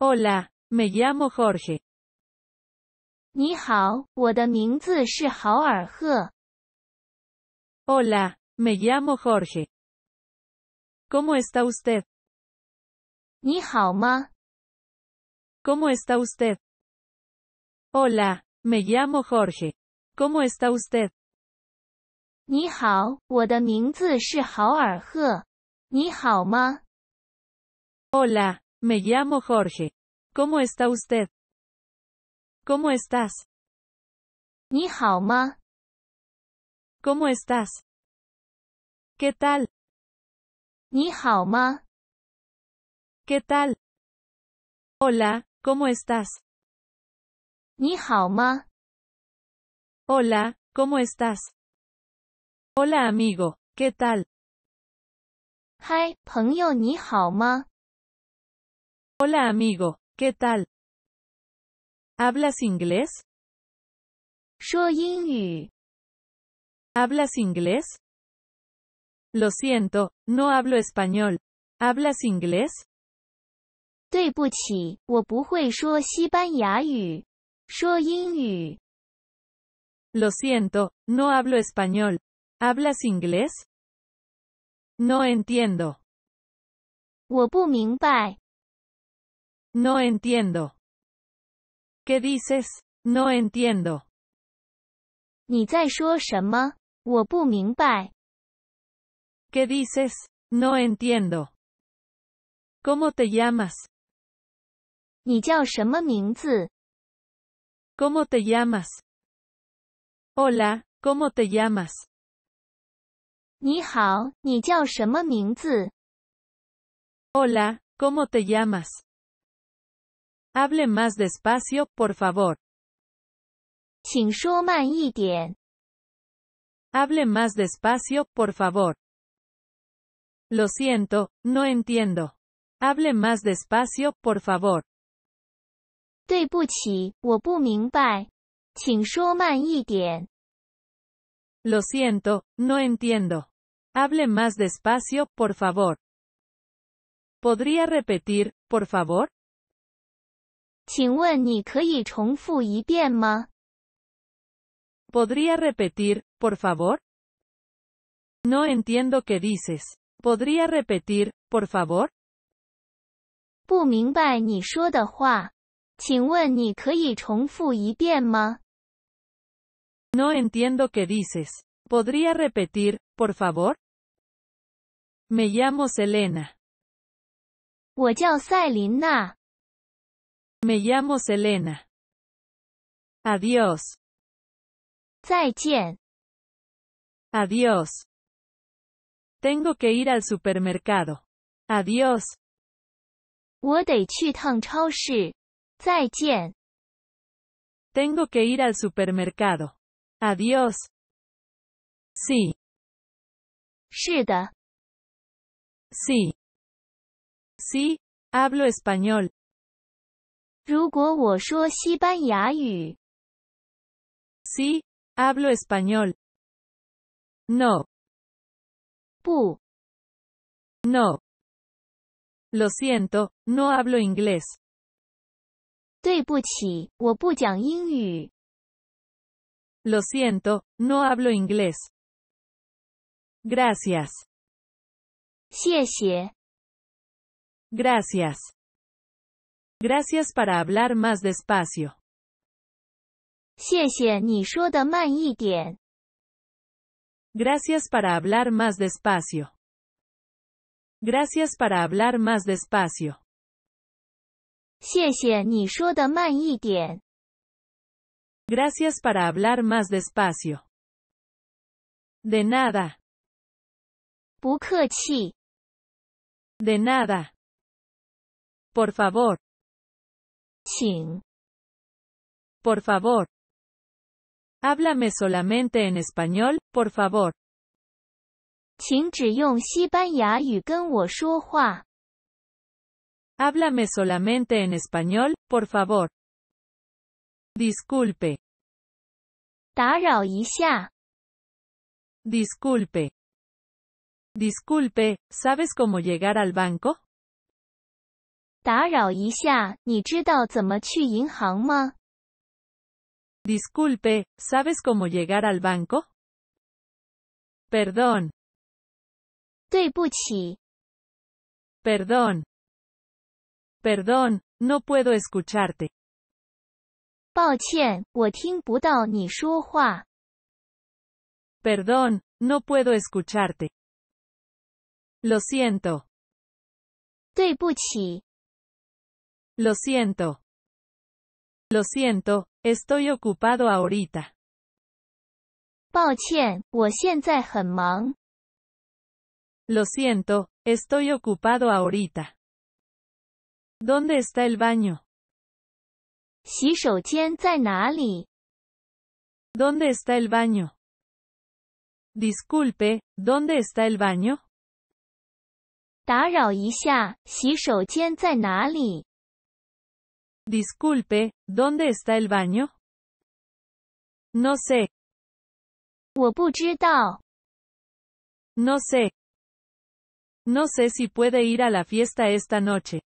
Hola, me llamo Jorge. Hola, me llamo Jorge. ¿Cómo está usted? ¿Cómo está usted? Hola, me llamo Jorge. ¿Cómo está usted? Hola. Me llamo Jorge. ¿Cómo está usted? ¿Cómo estás? ¿Ni ma? ¿Cómo estás? ¿Qué tal? ¿Ni ma? ¿Qué tal? Hola, ¿cómo estás? ma? Hola, ¿cómo estás? Hola amigo, ¿qué tal? Hi, ma? Hola amigo, ¿qué tal? ¿Hablas inglés? ¿Hablas inglés? Lo siento, no hablo español. ¿Hablas inglés? Lo siento, no hablo español. ¿Hablas inglés? No entiendo. No entiendo. ¿Qué dices? No entiendo. ¿qué dices? No entiendo. ¿Cómo te llamas? ¿cómo te llamas? Hola, ¿cómo te llamas? Hola, ¿cómo te llamas? Hable más despacio, por favor. Hable más despacio, por favor. Lo siento, no entiendo. Hable más despacio, por favor. lo siento, no entiendo. Hable más despacio, por favor. ¿Podría repetir, por favor? Podría repetir, por favor? No entiendo qué dices. ¿Podría repetir, por favor? No entiendo qué dices. ¿Podría repetir, por favor? Me llamo Selena. 我叫塞琳娜。me llamo Selena. Adiós. 再见. Adiós. Tengo que ir al supermercado. Adiós. 我得去趟超市。再见. Tengo que ir al supermercado. Adiós. Sí. 是的. Sí. Sí, hablo español. Sí, hablo español. No. No. Lo siento, no hablo inglés. Lo siento, no hablo inglés. Gracias. Gracias. Gracias para hablar más despacio. Gracias para hablar más despacio. Gracias para hablar más despacio. Gracias para hablar más despacio. De nada. De nada. Por favor. Por favor. Háblame solamente en español, por favor. Háblame solamente en español, por favor. Disculpe. Disculpe. Disculpe, ¿sabes cómo llegar al banco? Disculpe, ¿sabes cómo llegar al banco? Perdón. 对不起。Perdón. Perdón, Perdón, no puedo escucharte. Perdón, no puedo escucharte. Lo siento. Lo siento. Lo siento, estoy ocupado ahorita. Lo siento, estoy ocupado ahorita. ¿Dónde está el baño? ¿Dónde está el baño? Disculpe, ¿dónde está el baño? Disculpe, ¿dónde está el baño? No sé. No sé. No sé si puede ir a la fiesta esta noche.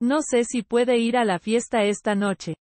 No sé si puede ir a la fiesta esta noche.